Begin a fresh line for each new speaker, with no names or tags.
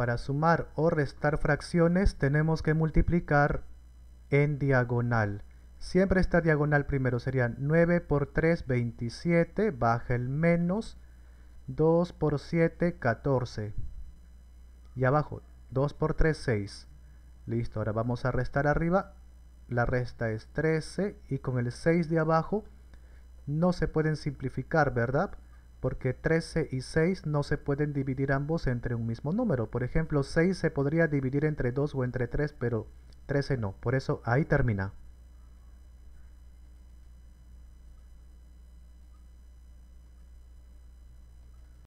Para sumar o restar fracciones tenemos que multiplicar en diagonal. Siempre esta diagonal primero serían 9 por 3, 27, baja el menos, 2 por 7, 14. Y abajo, 2 por 3, 6. Listo, ahora vamos a restar arriba. La resta es 13 y con el 6 de abajo no se pueden simplificar, ¿verdad? porque 13 y 6 no se pueden dividir ambos entre un mismo número. Por ejemplo, 6 se podría dividir entre 2 o entre 3, pero 13 no. Por eso ahí termina.